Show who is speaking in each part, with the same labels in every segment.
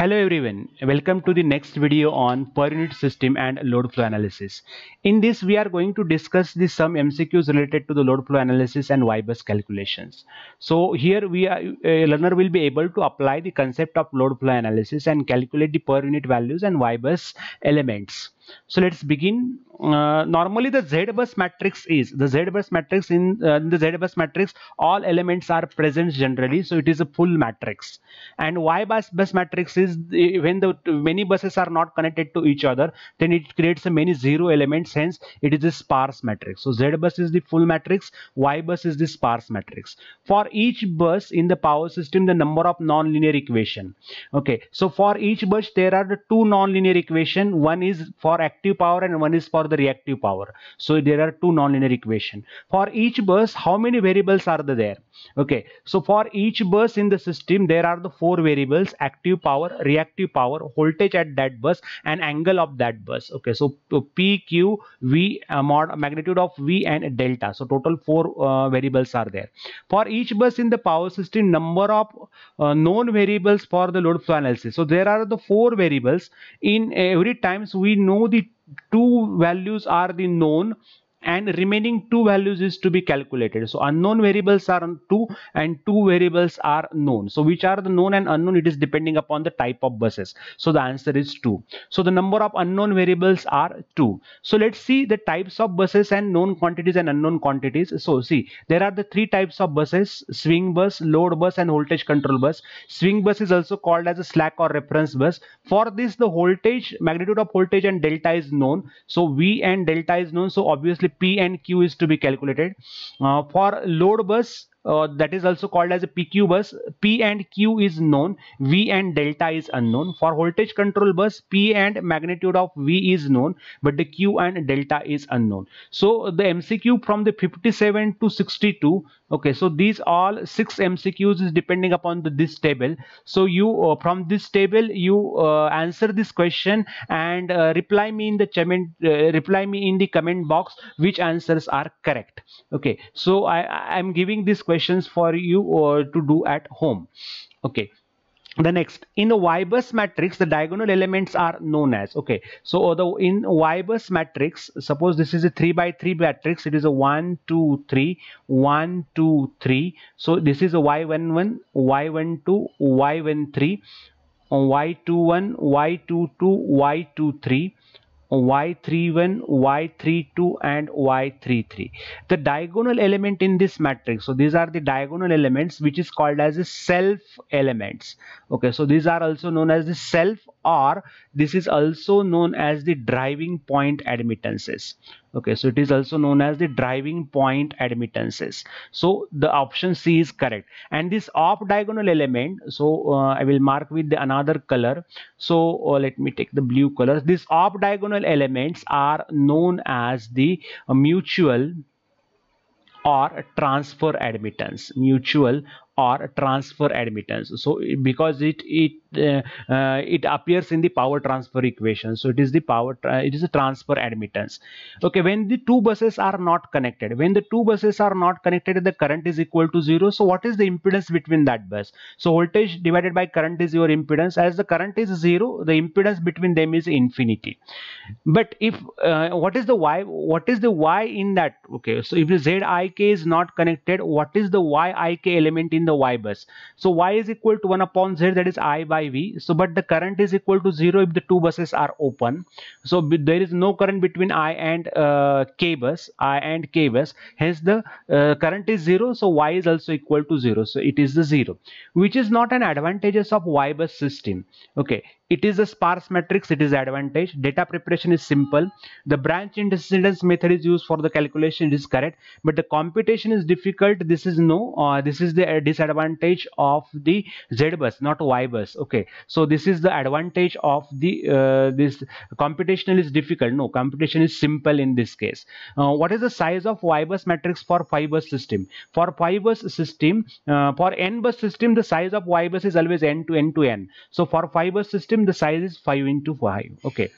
Speaker 1: Hello everyone, welcome to the next video on per unit system and load flow analysis. In this we are going to discuss the some MCQs related to the load flow analysis and YBUS calculations. So here we are, a learner will be able to apply the concept of load flow analysis and calculate the per unit values and YBUS elements. So let's begin. Uh, normally the Z bus matrix is the Z bus matrix in, uh, in the Z bus matrix all elements are present generally so it is a full matrix and Y bus bus matrix is when the many buses are not connected to each other then it creates a many zero elements hence it is a sparse matrix. So Z bus is the full matrix Y bus is the sparse matrix. For each bus in the power system the number of nonlinear equation. Okay so for each bus there are the 2 nonlinear equation one is for active power and one is for the reactive power. So there are two nonlinear equation. For each bus, how many variables are there? Okay, so for each bus in the system, there are the four variables, active power, reactive power, voltage at that bus and angle of that bus. Okay, so P, Q, V, uh, mod, magnitude of V and delta. So total four uh, variables are there. For each bus in the power system, number of uh, known variables for the load flow analysis. So there are the four variables in every times we know the two values are the known and remaining two values is to be calculated so unknown variables are two and two variables are known so which are the known and unknown it is depending upon the type of buses so the answer is two so the number of unknown variables are two so let's see the types of buses and known quantities and unknown quantities so see there are the three types of buses swing bus load bus and voltage control bus swing bus is also called as a slack or reference bus for this the voltage magnitude of voltage and delta is known so v and delta is known so obviously P and Q is to be calculated. Uh, for load bus, uh, that is also called as a PQ bus. P and Q is known, V and delta is unknown. For voltage control bus, P and magnitude of V is known, but the Q and delta is unknown. So the MCQ from the 57 to 62, okay, so these all six MCQs is depending upon the, this table. So you, uh, from this table, you uh, answer this question and uh, reply me in the comment, uh, reply me in the comment box which answers are correct. Okay, so I am giving this questions for you to do at home okay the next in a y-bus matrix the diagonal elements are known as okay so the in y-bus matrix suppose this is a 3 by 3 matrix it is a 1 2 3 1 2 3 so this is ay one, y one two, y one three, y13 two one, y two two, y two three y31 y32 and y33 the diagonal element in this matrix so these are the diagonal elements which is called as the self elements okay so these are also known as the self or this is also known as the driving point admittances okay so it is also known as the driving point admittances so the option c is correct and this off diagonal element so uh, i will mark with the another color so uh, let me take the blue color. these off diagonal elements are known as the uh, mutual or transfer admittance mutual or transfer admittance so because it it uh, uh, it appears in the power transfer equation so it is the power it is a transfer admittance okay when the two buses are not connected when the two buses are not connected the current is equal to zero so what is the impedance between that bus so voltage divided by current is your impedance as the current is zero the impedance between them is infinity but if uh, what is the y what is the y in that okay so if the zik is not connected what is the yik element in the the y bus. So y is equal to 1 upon z that is i by v. So but the current is equal to 0 if the two buses are open. So there is no current between i and uh, k bus, i and k bus. Hence the uh, current is 0. So y is also equal to 0. So it is the 0 which is not an advantages of y bus system. Okay. It is a sparse matrix, it is advantage. Data preparation is simple. The branch incidence method is used for the calculation, it is correct. But the computation is difficult. This is no, uh, this is the disadvantage of the Z bus, not Y bus. Okay, so this is the advantage of the uh, this computational is difficult. No, computation is simple in this case. Uh, what is the size of Y bus matrix for 5 bus system? For 5 bus system, uh, for N bus system, the size of Y bus is always N to N to N. So for 5 bus system, the size is 5 into 5 okay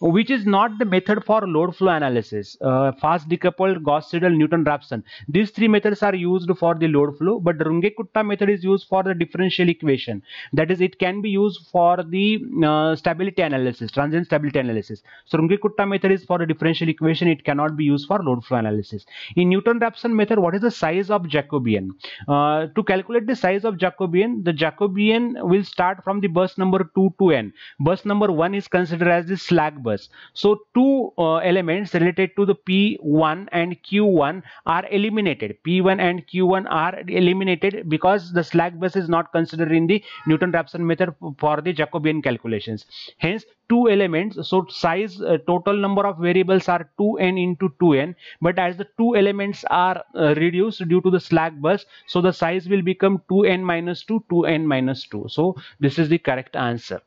Speaker 1: which is not the method for load flow analysis uh, fast decoupled gauss seidel newton raphson these three methods are used for the load flow but runge kutta method is used for the differential equation that is it can be used for the uh, stability analysis transient stability analysis so runge kutta method is for the differential equation it cannot be used for load flow analysis in newton raphson method what is the size of jacobian uh, to calculate the size of jacobian the jacobian will start from the bus number 2 to n Bus number 1 is considered as the slack bus. So two uh, elements related to the P1 and Q1 are eliminated. P1 and Q1 are eliminated because the slack bus is not considered in the Newton-Raphson method for the Jacobian calculations. Hence two elements so size uh, total number of variables are 2n into 2n but as the two elements are uh, reduced due to the slack bus so the size will become 2n minus 2 2n minus 2 so this is the correct answer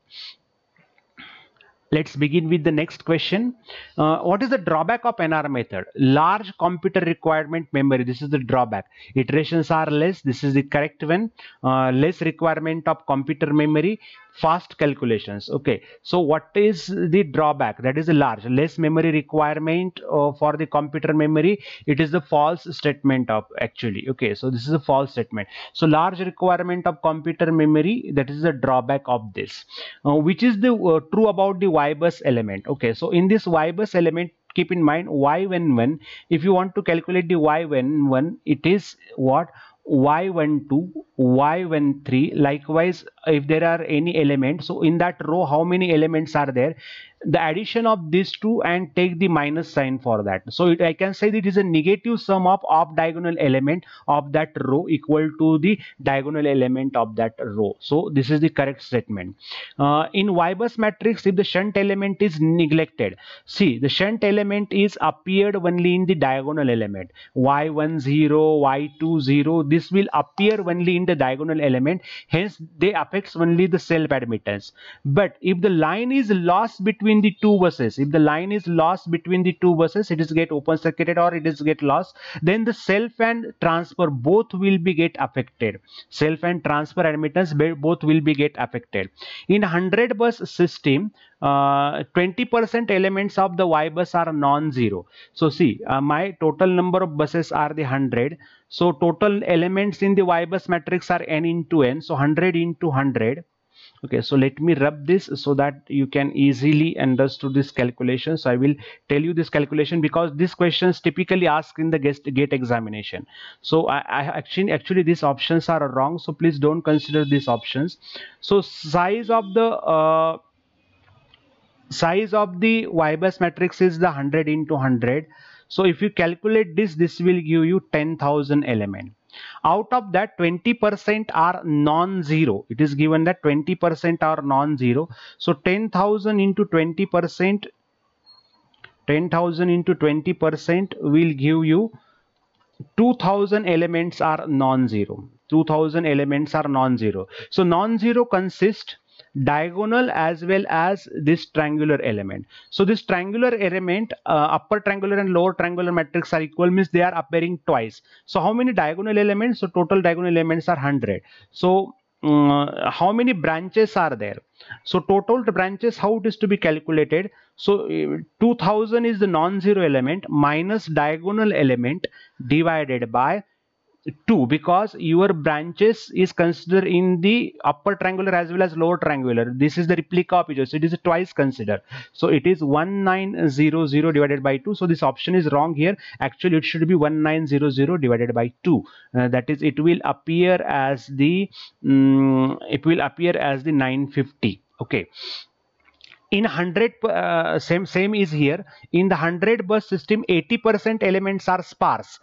Speaker 1: Let's begin with the next question. Uh, what is the drawback of NR method? Large computer requirement memory. This is the drawback. Iterations are less. This is the correct one. Uh, less requirement of computer memory fast calculations okay so what is the drawback that is a large less memory requirement uh, for the computer memory it is the false statement of actually okay so this is a false statement so large requirement of computer memory that is the drawback of this uh, which is the uh, true about the YBUS element okay so in this YBUS element keep in mind y when when if you want to calculate the y when when it is what y one two, y one three. likewise if there are any elements so in that row how many elements are there the addition of these two and take the minus sign for that. So it, I can say that it is a negative sum of off diagonal element of that row equal to the diagonal element of that row. So this is the correct statement. Uh, in bus matrix, if the shunt element is neglected, see the shunt element is appeared only in the diagonal element y10, y20. This will appear only in the diagonal element. Hence, they affects only the self admittance. But if the line is lost between between the two buses if the line is lost between the two buses it is get open circuited or it is get lost then the self and transfer both will be get affected self and transfer admittance both will be get affected in 100 bus system 20% uh, elements of the y bus are non-zero so see uh, my total number of buses are the 100 so total elements in the y bus matrix are n into n so 100 into 100 okay so let me rub this so that you can easily understand this calculation so i will tell you this calculation because question questions typically asked in the guest gate examination so I, I actually actually these options are wrong so please don't consider these options so size of the uh, size of the Y bus matrix is the 100 into 100 so if you calculate this this will give you 10,000 element out of that 20% are non-zero it is given that 20% are non-zero so 10000 into 20% 10000 into 20% will give you 2000 elements are non-zero 2000 elements are non-zero so non-zero consists diagonal as well as this triangular element. So this triangular element, uh, upper triangular and lower triangular matrix are equal means they are appearing twice. So how many diagonal elements? So total diagonal elements are 100. So mm, uh, how many branches are there so total branches how it is to be calculated so uh, 2000 is the non-zero element minus diagonal element divided by 2 because your branches is considered in the upper triangular as well as lower triangular this is the replica of so it is twice considered so it is 1900 divided by 2 so this option is wrong here actually it should be 1900 divided by 2 uh, that is it will appear as the um, it will appear as the 950 okay in 100 uh, same same is here in the 100 bus system 80% elements are sparse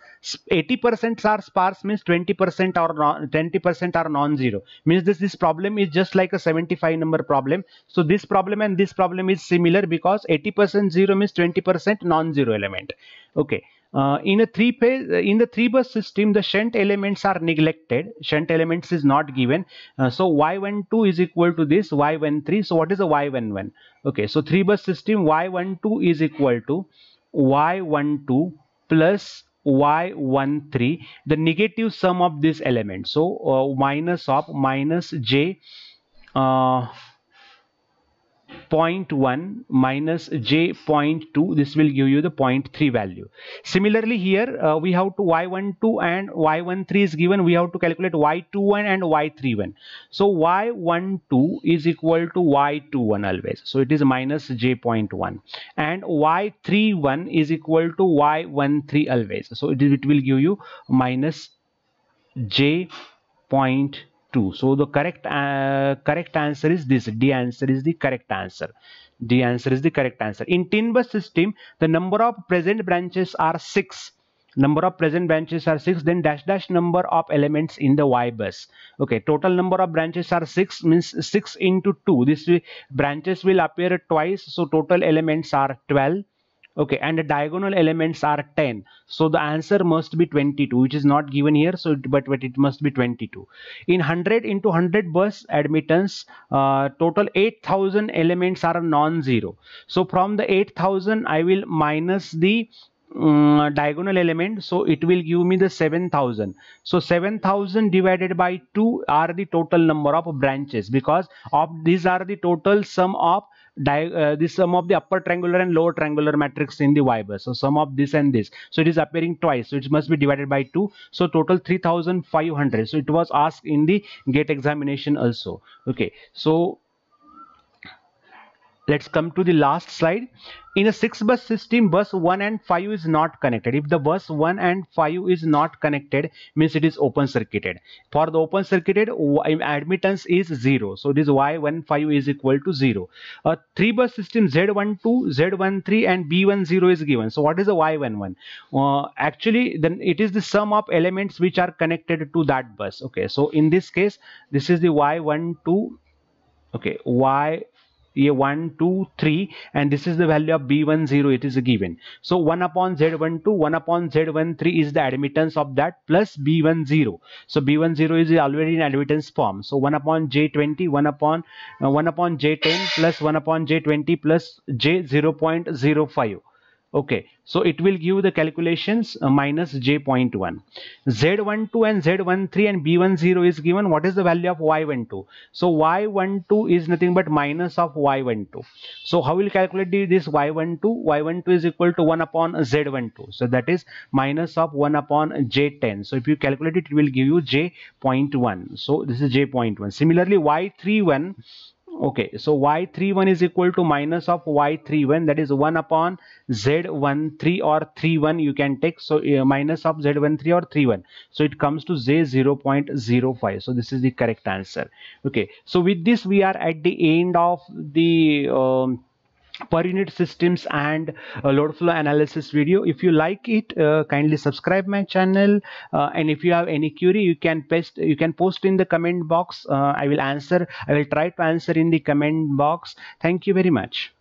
Speaker 1: 80% are sparse means 20% are non 20% are non-zero means this this problem is just like a 75 number problem so this problem and this problem is similar because 80% zero means 20% non-zero element okay uh, in a three phase, in the three bus system, the shunt elements are neglected. Shunt elements is not given. Uh, so Y12 is equal to this Y13. So what is the Y11? Okay, so three bus system Y12 is equal to Y12 plus Y13, the negative sum of this element. So uh, minus of minus J uh, 0.1 minus j 0.2 this will give you the 0.3 value similarly here uh, we have to y12 and y13 is given we have to calculate y21 and y31 so y12 is equal to y21 always so it is minus j 0.1 and y31 is equal to y13 always so it, it will give you minus j 0.2 2 so the correct uh, correct answer is this d answer is the correct answer the answer is the correct answer in tin bus system the number of present branches are 6 number of present branches are 6 then dash dash number of elements in the y bus okay total number of branches are 6 means 6 into 2 this uh, branches will appear twice so total elements are 12 okay and the diagonal elements are 10 so the answer must be 22 which is not given here so it, but, but it must be 22 in 100 into 100 bus admittance uh, total 8000 elements are non-zero so from the 8000 i will minus the um, diagonal element so it will give me the 7000 so 7000 divided by 2 are the total number of branches because of these are the total sum of uh, this sum of the upper triangular and lower triangular matrix in the y so sum of this and this so it is appearing twice so it must be divided by 2 so total 3500 so it was asked in the gate examination also okay so let's come to the last slide in a six bus system bus 1 and 5 is not connected if the bus 1 and 5 is not connected means it is open circuited for the open circuited admittance is 0 so this y15 is equal to 0 a three bus system z12 z13 and b10 is given so what is the y11 uh, actually then it is the sum of elements which are connected to that bus okay so in this case this is the y12 okay y Y one two three and this is the value of B one zero it is given so one upon Z one two one upon Z one three is the admittance of that plus B one zero so B one zero is already in admittance form so one upon J twenty one upon one upon J ten plus one upon J twenty plus J zero point zero five okay so it will give the calculations uh, minus j.1 z12 and z13 and b10 is given what is the value of y12 so y12 is nothing but minus of y12 so how will calculate this y12 y12 is equal to 1 upon z12 so that is minus of 1 upon j10 so if you calculate it it will give you j.1 so this is j.1 similarly y31 okay so y31 is equal to minus of y31 that is 1 upon z13 or 31 you can take so uh, minus of z13 or 31 so it comes to z 005 so this is the correct answer okay so with this we are at the end of the um, per unit systems and uh, load flow analysis video if you like it uh, kindly subscribe my channel uh, and if you have any query you can paste you can post in the comment box uh, i will answer i will try to answer in the comment box thank you very much